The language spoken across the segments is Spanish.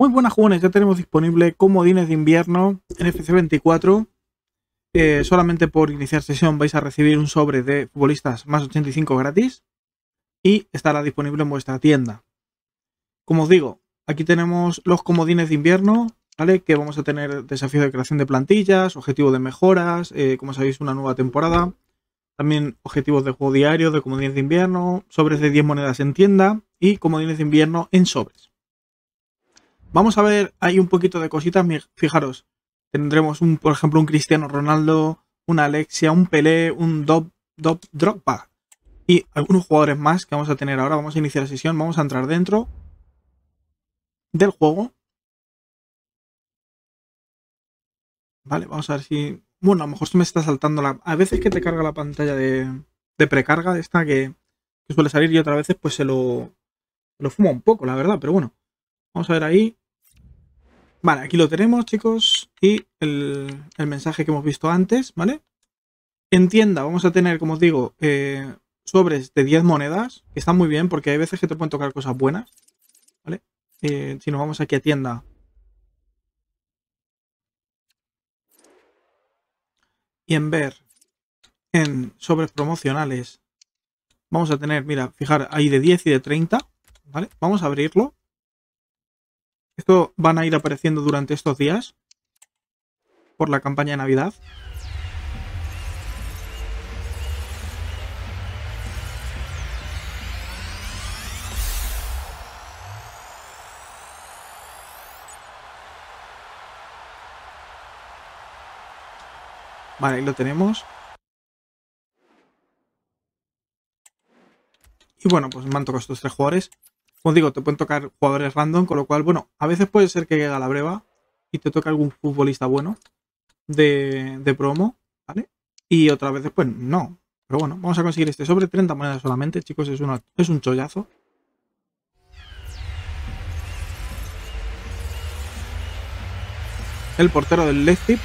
Muy buenas jóvenes, ya tenemos disponible comodines de invierno en FC24. Eh, solamente por iniciar sesión vais a recibir un sobre de futbolistas más 85 gratis y estará disponible en vuestra tienda. Como os digo, aquí tenemos los comodines de invierno, ¿vale? Que vamos a tener desafío de creación de plantillas, objetivos de mejoras, eh, como sabéis, una nueva temporada. También objetivos de juego diario, de comodines de invierno, sobres de 10 monedas en tienda y comodines de invierno en sobres. Vamos a ver, hay un poquito de cositas, fijaros. Tendremos un, por ejemplo, un Cristiano Ronaldo, una Alexia, un Pelé, un Dob, Dob, y algunos jugadores más que vamos a tener ahora. Vamos a iniciar la sesión, vamos a entrar dentro del juego. Vale, vamos a ver si... Bueno, a lo mejor se me está saltando la... A veces que te carga la pantalla de, de precarga esta que, suele salir y otras veces pues se lo, lo fumo un poco, la verdad, pero bueno. Vamos a ver ahí. Vale, aquí lo tenemos, chicos. Y el, mensaje que hemos visto antes, ¿vale? En tienda vamos a tener, como os digo, eh, sobres de 10 monedas, que están muy bien porque hay veces que te pueden tocar cosas buenas, ¿vale? Eh, si nos vamos aquí a tienda. Y en ver, en sobres promocionales, vamos a tener, mira, fijar, ahí de 10 y de 30, ¿vale? Vamos a abrirlo. Esto van a ir apareciendo durante estos días por la campaña de Navidad. Vale, ahí lo tenemos. Y bueno, pues me han tocado estos tres jugadores como digo, te pueden tocar jugadores random, con lo cual, bueno, a veces puede ser que llegue la breva y te toca algún futbolista bueno de, promo, ¿vale? Y otras veces, pues no. Pero bueno, vamos a conseguir este sobre 30 monedas solamente, chicos, es, es un chollazo. El portero del Leipzig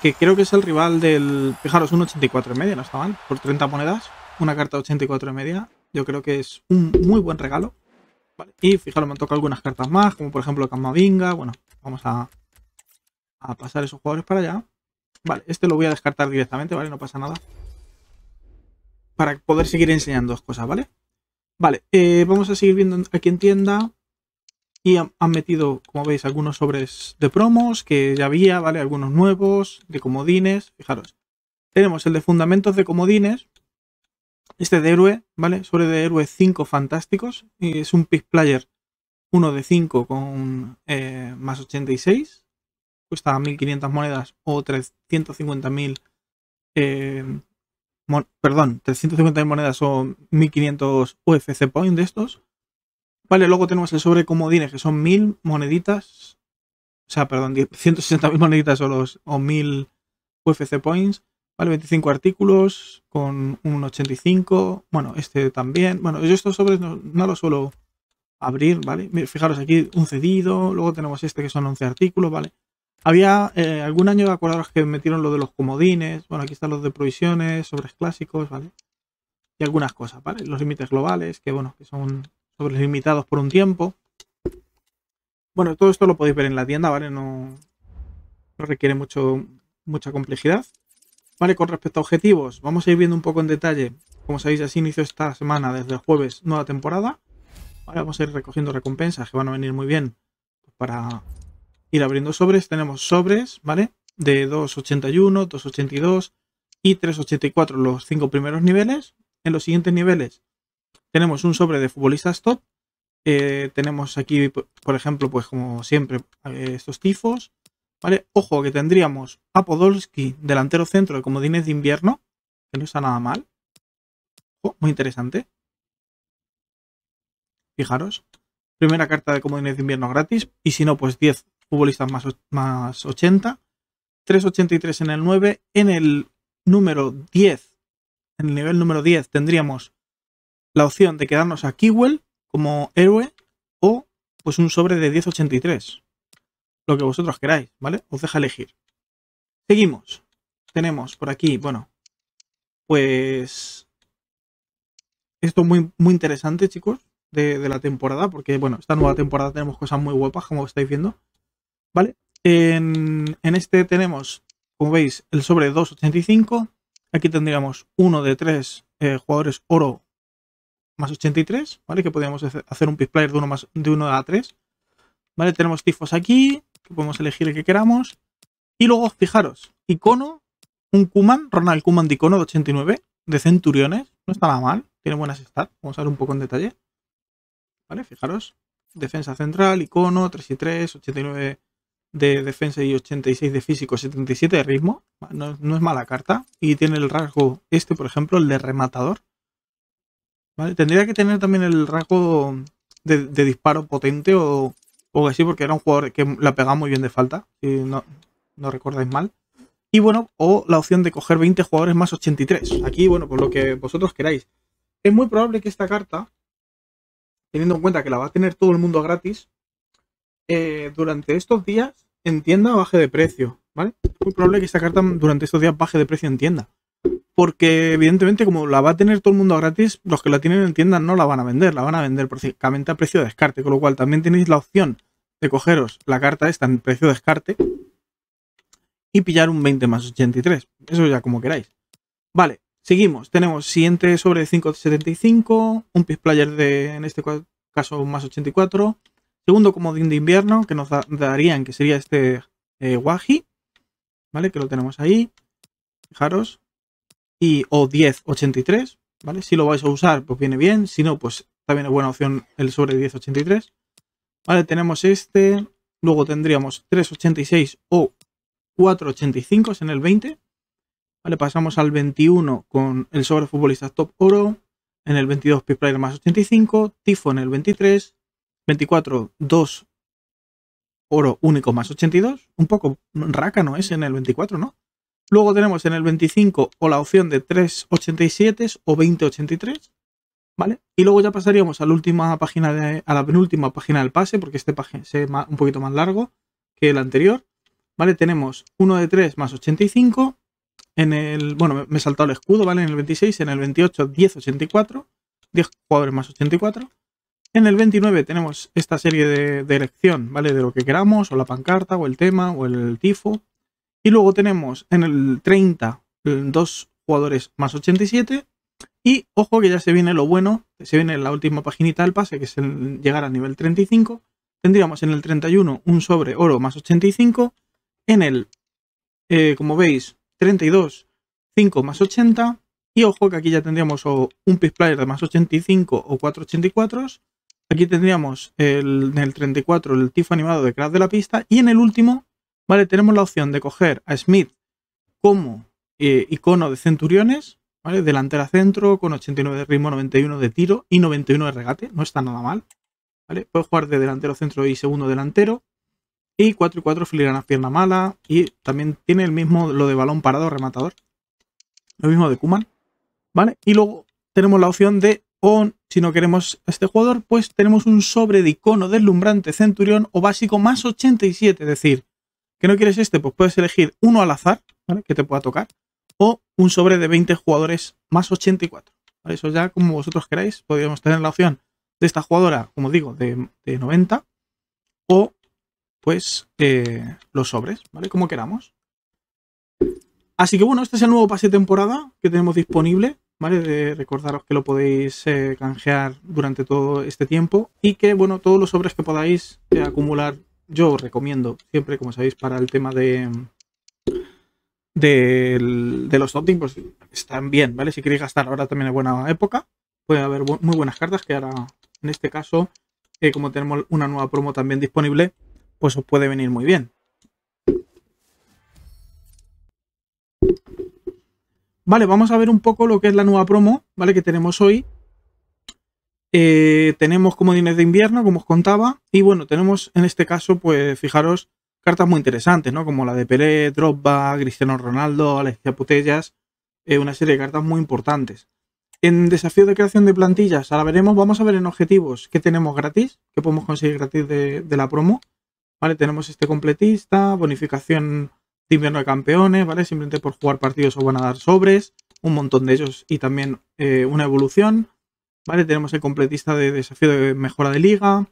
que creo que es el rival del. Fijaros, un 84 y media, no está mal. Por 30 monedas, una carta 84 y media. Yo creo que es un muy buen regalo. Y fijaros, me han tocado algunas cartas más, como por ejemplo Camavinga. Bueno, vamos a, pasar esos jugadores para allá. Vale, este lo voy a descartar directamente, ¿vale? No pasa nada. Para poder seguir enseñando cosas, ¿vale? Vale, eh, vamos a seguir viendo aquí en tienda. Y han, metido, como veis, algunos sobres de promos que ya había, ¿vale? Algunos nuevos, de comodines. Fijaros, tenemos el de fundamentos de comodines, este de héroe, ¿vale? Sobre de héroe 5 fantásticos. es un pick player 1 de 5 con eh, más 86. Cuesta 1500 monedas o 350.000. Eh, perdón, 350.000 monedas o 1500 UFC points de estos. Vale, luego tenemos el sobre como comodines que son 1000 moneditas. O sea, perdón, 160.000 moneditas o, los, o 1000 UFC points. 25 artículos con un 85, bueno, este también, bueno, yo estos sobres no, los suelo abrir, ¿vale? Fijaros aquí, un cedido, luego tenemos este que son 11 artículos, ¿vale? Había eh, algún año, acordaros que metieron lo de los comodines, bueno, aquí están los de provisiones, sobres clásicos, ¿vale? Y algunas cosas, ¿vale? Los límites globales, que bueno, que son sobres limitados por un tiempo. Bueno, todo esto lo podéis ver en la tienda, ¿vale? No, no requiere mucho, mucha complejidad con respecto a objetivos, vamos a ir viendo un poco en detalle. Como sabéis, así inicio esta semana, desde el jueves, nueva temporada. vamos a ir recogiendo recompensas que van a venir muy bien pues, para ir abriendo sobres. Tenemos sobres, ¿vale? De 281, 282 y 384 los cinco primeros niveles. En los siguientes niveles tenemos un sobre de futbolistas top. Eh, tenemos aquí, por ejemplo, pues como siempre, eh, estos tifos. Ojo que tendríamos a Podolski, delantero centro de comodines de invierno, que no está nada mal. muy interesante. Fijaros. Primera carta de comodines de invierno gratis. Y si no, pues 10 futbolistas más, más 80. 383 en el 9. En el número 10, en el nivel número 10, tendríamos la opción de quedarnos a Kiwell como héroe o pues un sobre de 1083 lo que vosotros queráis, ¿vale? Os deja elegir. Seguimos. Tenemos por aquí, bueno, pues esto muy, muy interesante, chicos, de, la temporada, porque, bueno, esta nueva temporada tenemos cosas muy guapas, como estáis viendo, ¿vale? En, este tenemos, como veis, el sobre 2.85, aquí tendríamos uno de tres eh, jugadores oro más 83, ¿vale? Que podríamos hacer un pick player de uno, más, de uno a tres. Tenemos tifos aquí, que podemos elegir el que queramos. Y luego, fijaros, icono, un Kuman, Ronald Kuman de icono de 89, de Centuriones. No está nada mal, tiene buenas stats. Vamos a ver un poco en detalle. ¿Vale? Fijaros. Defensa central, icono, 3 y 3, 89 de defensa y 86 de físico, 77 de ritmo. No, es mala carta. Y tiene el rasgo este, por ejemplo, el de rematador. Tendría que tener también el rasgo de, de disparo potente o, o que sí, porque era un jugador que la pegaba muy bien de falta, si no, no recordáis mal. Y bueno, o la opción de coger 20 jugadores más 83. Aquí, bueno, por lo que vosotros queráis. Es muy probable que esta carta, teniendo en cuenta que la va a tener todo el mundo gratis, eh, durante estos días en tienda baje de precio, ¿vale? Es muy probable que esta carta durante estos días baje de precio en tienda porque evidentemente como la va a tener todo el mundo gratis, los que la tienen en tienda no la van a vender, la van a vender prácticamente a precio de descarte, con lo cual también tenéis la opción de cogeros la carta esta en precio de descarte y pillar un 20 más 83, eso ya como queráis. Vale, seguimos, tenemos siguiente sobre 5.75, un Piz Player de, en este caso, más 84, segundo comodín de invierno que nos darían, que sería este eh, ¿vale? Que lo tenemos ahí, fijaros, y o 1083, ¿vale? Si lo vais a usar, pues viene bien, si no, pues también es buena opción el sobre 1083. Vale, tenemos este, luego tendríamos 386 o 485 en el 20. Vale, pasamos al 21 con el sobre futbolista top oro, en el 22 Pit más 85, Tifo en el 23, 24 2 oro único más 82, un poco no es en el 24, ¿no? Luego tenemos en el 25 o la opción de 3.87 o 20.83, ¿vale? Y luego ya pasaríamos a la última página a la penúltima página del pase, porque este pase es un poquito más largo que el anterior, ¿vale? Tenemos 1 de 3 más 85, en el, bueno, me he saltado el escudo, ¿vale? En el 26, en el 28 10.84, 10 jugadores más 84. En el 29 tenemos esta serie de, de elección, ¿vale? De lo que queramos, o la pancarta, o el tema, o el tifo, y luego tenemos en el 30 dos jugadores más 87. Y ojo que ya se viene lo bueno, se viene la última paginita del pase, que es el llegar al nivel 35. Tendríamos en el 31 un sobre oro más 85. En el, eh, como veis, 32, 5 más 80. Y ojo que aquí ya tendríamos un pist player de más 85 o 484. Aquí tendríamos en el 34 el tifo animado de craft de la pista. Y en el último ¿vale? Tenemos la opción de coger a Smith como eh, icono de centuriones, ¿vale? Delantera centro, con 89 de ritmo, 91 de tiro y 91 de regate, no está nada mal, ¿vale? puede jugar de delantero centro y segundo delantero, y 4 y 4 a pierna mala, y también tiene el mismo lo de balón parado rematador, lo mismo de Kuman, ¿vale? Y luego tenemos la opción de on, oh, si no queremos este jugador, pues tenemos un sobre de icono deslumbrante centurión o básico más 87, es decir, que no quieres este, pues puedes elegir uno al azar, ¿vale? Que te pueda tocar, o un sobre de 20 jugadores más 84. ¿vale? Eso ya como vosotros queráis, podríamos tener la opción de esta jugadora, como digo, de, 90, o pues eh, los sobres, ¿vale? Como queramos. Así que bueno, este es el nuevo pase de temporada que tenemos disponible, ¿vale? De recordaros que lo podéis eh, canjear durante todo este tiempo y que, bueno, todos los sobres que podáis eh, acumular yo os recomiendo siempre, como sabéis, para el tema de, de, los topping pues están bien, ¿vale? Si queréis gastar ahora también es buena época, puede haber muy buenas cartas que ahora, en este caso, eh, como tenemos una nueva promo también disponible, pues os puede venir muy bien. Vale, vamos a ver un poco lo que es la nueva promo, ¿vale? Que tenemos hoy, eh, tenemos tenemos comodines de invierno, como os contaba. Y bueno, tenemos en este caso, pues fijaros, cartas muy interesantes, ¿no? Como la de Pelé, Drogba, Cristiano Ronaldo, Alexia Putellas. Eh, una serie de cartas muy importantes. En desafío de creación de plantillas, ahora veremos, vamos a ver en objetivos qué tenemos gratis, qué podemos conseguir gratis de, la promo. ¿Vale? Tenemos este completista, bonificación de invierno de campeones, ¿vale? Simplemente por jugar partidos o van a dar sobres, un montón de ellos y también eh, una evolución. ¿vale? Tenemos el completista de desafío de mejora de liga,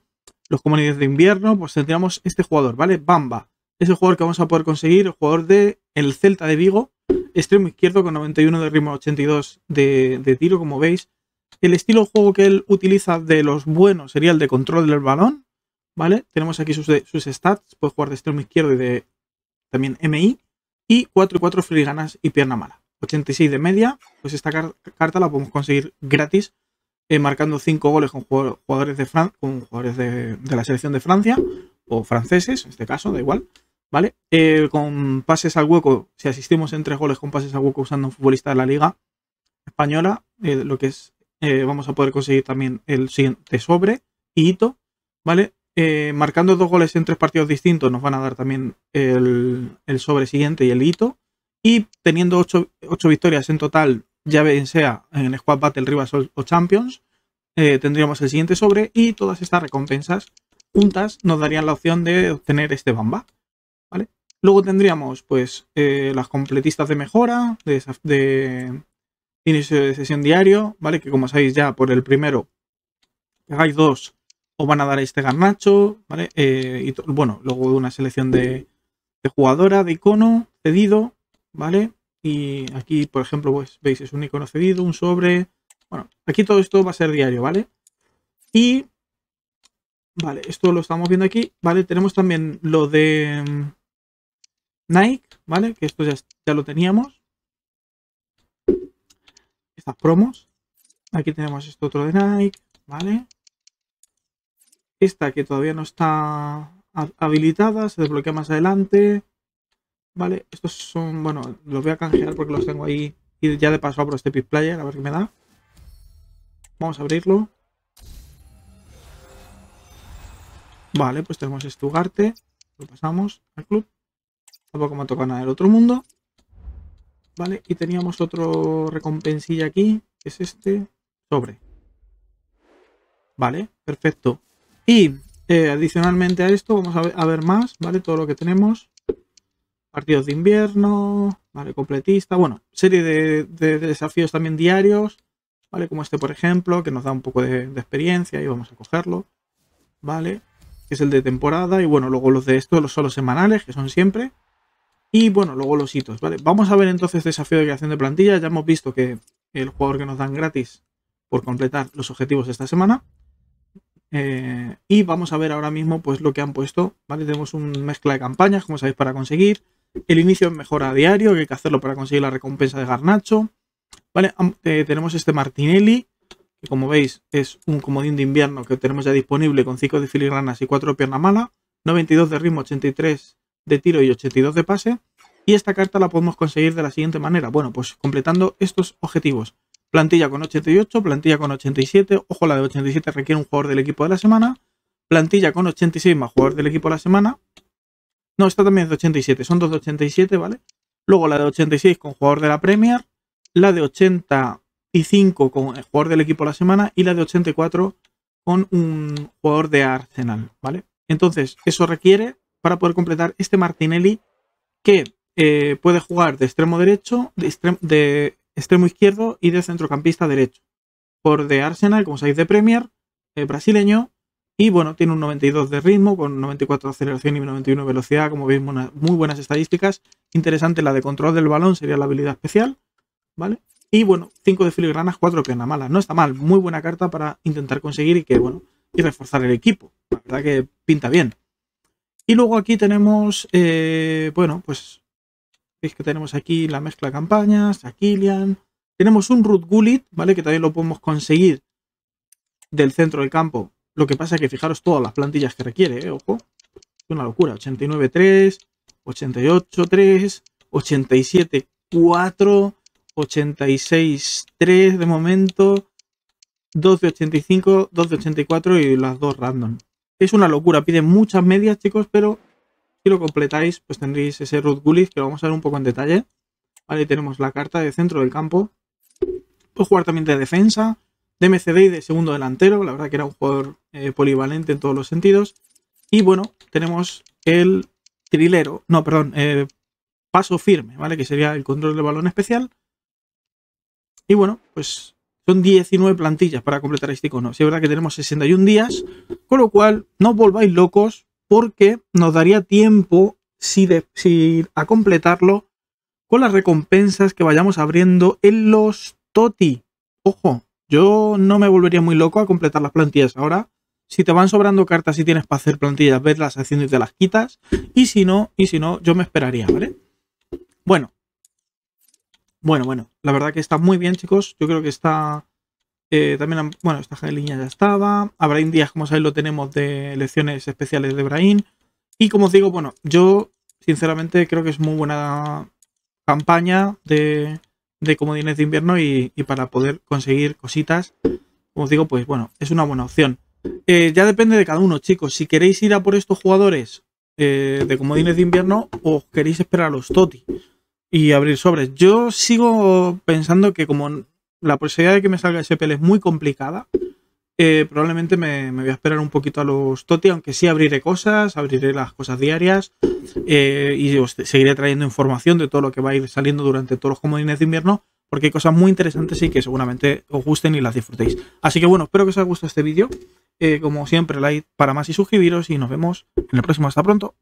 los comunidades de invierno, pues tendríamos este jugador, ¿vale? Bamba, es el jugador que vamos a poder conseguir, el jugador de el Celta de Vigo, extremo izquierdo con 91 de ritmo, 82 de, de tiro, como veis. El estilo de juego que él utiliza de los buenos sería el de control del balón, ¿vale? Tenemos aquí sus, stats, puede jugar de extremo izquierdo y de también MI, y 4 y 4 friganas y pierna mala. 86 de media, pues esta carta la podemos conseguir gratis eh, marcando cinco goles con jugadores de con jugadores de, la selección de Francia, o franceses, en este caso, da igual. ¿Vale? Eh, con pases al hueco, si asistimos en tres goles con pases al hueco usando un futbolista de la liga española, eh, lo que es, vamos a poder conseguir también el siguiente sobre hito, ¿vale? marcando dos goles en tres partidos distintos nos van a dar también el, el sobre siguiente y el hito. Y teniendo ocho, ocho victorias en total ya sea en Squad Battle, Rivals o Champions, eh, tendríamos el siguiente sobre y todas estas recompensas juntas nos darían la opción de obtener este Bamba. ¿vale? Luego tendríamos pues eh, las completistas de mejora, de, inicio de sesión diario, ¿vale? Que como sabéis ya por el primero, hagáis dos, os van a dar este garnacho, ¿vale? Eh, y bueno, luego una selección de, de jugadora, de icono, cedido, ¿vale? Y aquí, por ejemplo, pues, veis, es un icono cedido, un sobre. Bueno, aquí todo esto va a ser diario, ¿vale? Y, vale, esto lo estamos viendo aquí, ¿vale? Tenemos también lo de mm, Nike, ¿vale? Que esto ya, ya lo teníamos. Estas promos. Aquí tenemos esto otro de Nike, ¿vale? Esta que todavía no está habilitada, se desbloquea más adelante. ¿vale? Estos son, bueno, los voy a canjear porque los tengo ahí y ya de paso abro este Pit Player a ver qué me da. Vamos a abrirlo. Vale, pues tenemos Estugarte. Lo pasamos al club. Tampoco me toca nada del otro mundo. Vale, y teníamos otro recompensilla aquí, que es este sobre. Vale, perfecto. Y eh, adicionalmente a esto vamos a ver, a ver más, ¿vale? Todo lo que tenemos partidos de invierno, ¿vale? Completista, bueno, serie de, desafíos también diarios, ¿vale? Como este, por ejemplo, que nos da un poco de, experiencia y vamos a cogerlo, ¿vale? Que es el de temporada y bueno, luego los de estos los son semanales, que son siempre. Y bueno, luego los hitos, ¿vale? Vamos a ver entonces desafío de creación de plantilla. Ya hemos visto que el jugador que nos dan gratis por completar los objetivos de esta semana. Eh, y vamos a ver ahora mismo pues lo que han puesto, ¿vale? Tenemos una mezcla de campañas, como sabéis, para conseguir. El inicio es mejora a diario, que hay que hacerlo para conseguir la recompensa de Garnacho. Eh, tenemos este Martinelli, que como veis es un comodín de invierno que tenemos ya disponible con 5 de filigranas y 4 de pierna mala, 92 de ritmo, 83 de tiro y 82 de pase. Y esta carta la podemos conseguir de la siguiente manera. Bueno, pues completando estos objetivos. Plantilla con 88, plantilla con 87. Ojo, la de 87 requiere un jugador del equipo de la semana. Plantilla con 86 más jugador del equipo de la semana. No, esta también es de 87, son dos de 87, ¿vale? Luego la de 86 con jugador de la Premier, la de 85 con el jugador del equipo de la semana y la de 84 con un jugador de Arsenal, ¿vale? Entonces, eso requiere para poder completar este Martinelli que eh, puede jugar de extremo derecho, de, extremo, de extremo izquierdo y de centrocampista derecho. Por de Arsenal, como sabéis, de Premier, eh, brasileño, y bueno, tiene un 92 de ritmo, con 94 de aceleración y 91 de velocidad, como veis, muy buenas estadísticas. Interesante la de control del balón, sería la habilidad especial, ¿vale? Y bueno, 5 de filigranas, 4 es pierna mala. No está mal, muy buena carta para intentar conseguir y que, bueno, y reforzar el equipo. La verdad que pinta bien. Y luego aquí tenemos, eh, bueno, pues veis que tenemos aquí la mezcla de campañas, a Killian. Tenemos un Ruth Gullit, ¿vale? Que también lo podemos conseguir del centro del campo lo que pasa es que fijaros todas las plantillas que requiere, ¿eh? ojo. Es una locura. 89-3, 88-3, 87-4, 86-3 de momento, 12-85, 12-84 y las dos random. Es una locura, pide muchas medias, chicos, pero si lo completáis, pues tendréis ese Ruth Gullis, que lo vamos a ver un poco en detalle. Vale, tenemos la carta de centro del campo. Puedo jugar también de defensa, de MCD de segundo delantero. La verdad que era un jugador eh, polivalente en todos los sentidos. Y bueno, tenemos el trilero, no, perdón, eh, paso firme, ¿vale? Que sería el control del balón especial. Y bueno, pues son 19 plantillas para completar este icono. Si es verdad que tenemos 61 días, con lo cual no volváis locos porque nos daría tiempo si, si a completarlo con las recompensas que vayamos abriendo en los TOTI. Ojo, yo no me volvería muy loco a completar las plantillas ahora. Si te van sobrando cartas y tienes para hacer plantillas, vedlas haciendo y te las quitas. Y si no, y si no, yo me esperaría, ¿vale? Bueno. Bueno, bueno. La verdad que está muy bien, chicos. Yo creo que está... Eh, también, bueno, esta línea ya estaba. Abraín Díaz, como sabéis, lo tenemos de lecciones especiales de Brain. Y como os digo, bueno, yo sinceramente creo que es muy buena campaña de, de comodines de invierno y, para poder conseguir cositas, como os digo, pues bueno, es una buena opción. Eh, ya depende de cada uno, chicos. Si queréis ir a por estos jugadores eh, de comodines de invierno o queréis esperar a los Toti y abrir sobres. Yo sigo pensando que como la posibilidad de que me salga ese pel es muy complicada, eh, probablemente me, voy a esperar un poquito a los Toti, aunque sí abriré cosas, abriré las cosas diarias eh, y os seguiré trayendo información de todo lo que va a ir saliendo durante todos los comodines de invierno, porque hay cosas muy interesantes y que seguramente os gusten y las disfrutéis. Así que bueno, espero que os haya gustado este vídeo. Eh, como siempre, like para más y suscribiros y nos vemos en el próximo. Hasta pronto.